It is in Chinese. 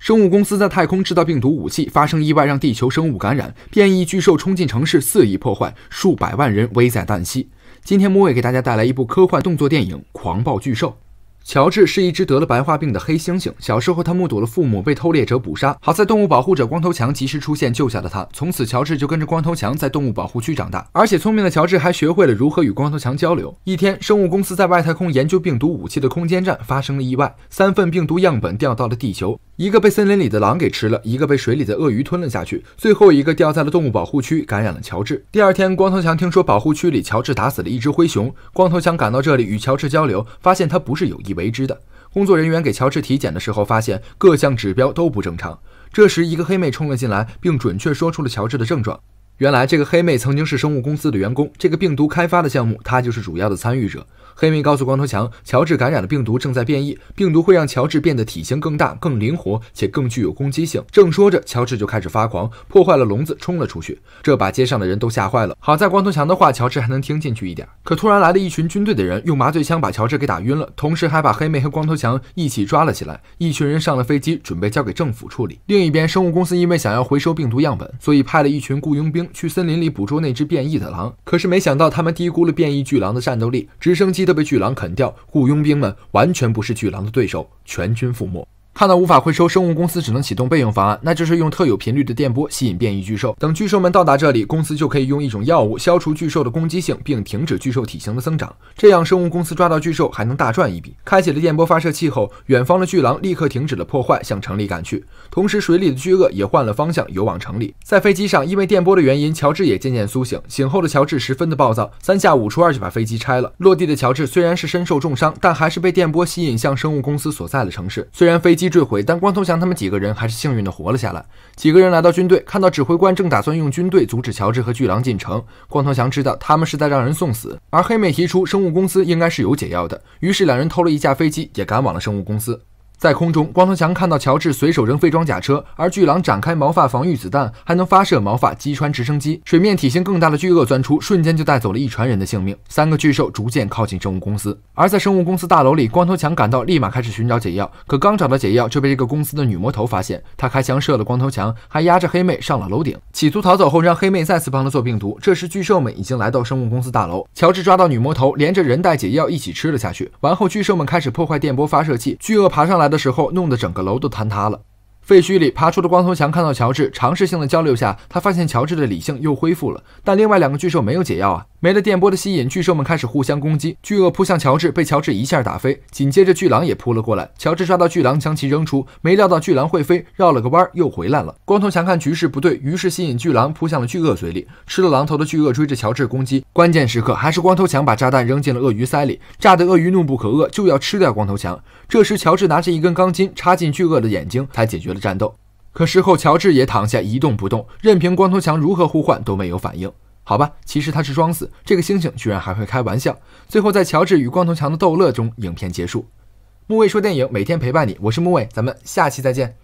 生物公司在太空制造病毒武器，发生意外，让地球生物感染，变异巨兽冲进城市肆意破坏，数百万人危在旦夕。今天木伟给大家带来一部科幻动作电影《狂暴巨兽》。乔治是一只得了白化病的黑猩猩，小时候他目睹了父母被偷猎者捕杀，好在动物保护者光头强及时出现救下了他。从此，乔治就跟着光头强在动物保护区长大，而且聪明的乔治还学会了如何与光头强交流。一天，生物公司在外太空研究病毒武器的空间站发生了意外，三份病毒样本掉到了地球。一个被森林里的狼给吃了，一个被水里的鳄鱼吞了下去，最后一个掉在了动物保护区，感染了乔治。第二天，光头强听说保护区里乔治打死了一只灰熊，光头强赶到这里与乔治交流，发现他不是有意为之的。工作人员给乔治体检的时候，发现各项指标都不正常。这时，一个黑妹冲了进来，并准确说出了乔治的症状。原来这个黑妹曾经是生物公司的员工，这个病毒开发的项目，她就是主要的参与者。黑妹告诉光头强，乔治感染的病毒正在变异，病毒会让乔治变得体型更大、更灵活且更具有攻击性。正说着，乔治就开始发狂，破坏了笼子，冲了出去，这把街上的人都吓坏了。好在光头强的话，乔治还能听进去一点。可突然来了一群军队的人，用麻醉枪把乔治给打晕了，同时还把黑妹和光头强一起抓了起来。一群人上了飞机，准备交给政府处理。另一边，生物公司因为想要回收病毒样本，所以派了一群雇佣兵。去森林里捕捉那只变异的狼，可是没想到他们低估了变异巨狼的战斗力，直升机都被巨狼啃掉，雇佣兵们完全不是巨狼的对手，全军覆没。看到无法回收，生物公司只能启动备用方案，那就是用特有频率的电波吸引变异巨兽。等巨兽们到达这里，公司就可以用一种药物消除巨兽的攻击性，并停止巨兽体型的增长。这样，生物公司抓到巨兽还能大赚一笔。开启了电波发射器后，远方的巨狼立刻停止了破坏，向城里赶去。同时，水里的巨鳄也换了方向游往城里。在飞机上，因为电波的原因，乔治也渐渐苏醒。醒后的乔治十分的暴躁，三下五除二就把飞机拆了。落地的乔治虽然是身受重伤，但还是被电波吸引向生物公司所在的城市。虽然飞。机。机坠毁，但光头强他们几个人还是幸运的活了下来。几个人来到军队，看到指挥官正打算用军队阻止乔治和巨狼进城。光头强知道他们是在让人送死，而黑妹提出生物公司应该是有解药的，于是两人偷了一架飞机，也赶往了生物公司。在空中，光头强看到乔治随手扔飞装甲车，而巨狼展开毛发防御子弹，还能发射毛发击穿直升机。水面体型更大的巨鳄钻出，瞬间就带走了一船人的性命。三个巨兽逐渐靠近生物公司，而在生物公司大楼里，光头强赶到，立马开始寻找解药。可刚找到解药，就被这个公司的女魔头发现，他开枪射了光头强，还压着黑妹上了楼顶，企图逃走后让黑妹再次帮他做病毒。这时巨兽们已经来到生物公司大楼，乔治抓到女魔头，连着人带解药一起吃了下去。完后，巨兽们开始破坏电波发射器，巨鳄爬上来。的时候，弄得整个楼都坍塌了。废墟里爬出的光头强看到乔治，尝试性的交流下，他发现乔治的理性又恢复了。但另外两个巨兽没有解药啊！没了电波的吸引，巨兽们开始互相攻击。巨鳄扑向乔治，被乔治一下打飞。紧接着，巨狼也扑了过来。乔治抓到巨狼，将其扔出。没料到巨狼会飞，绕了个弯又回来。了。光头强看局势不对，于是吸引巨狼扑向了巨鳄嘴里，吃了狼头的巨鳄追着乔治攻击。关键时刻，还是光头强把炸弹扔进了鳄鱼鳃里，炸的鳄鱼怒不可遏，就要吃掉光头强。这时，乔治拿着一根钢筋插进巨鳄的眼睛，才解决了。战斗，可事后乔治也躺下一动不动，任凭光头强如何呼唤都没有反应。好吧，其实他是装死。这个猩猩居然还会开玩笑。最后在乔治与光头强的逗乐中，影片结束。木卫说电影每天陪伴你，我是木卫，咱们下期再见。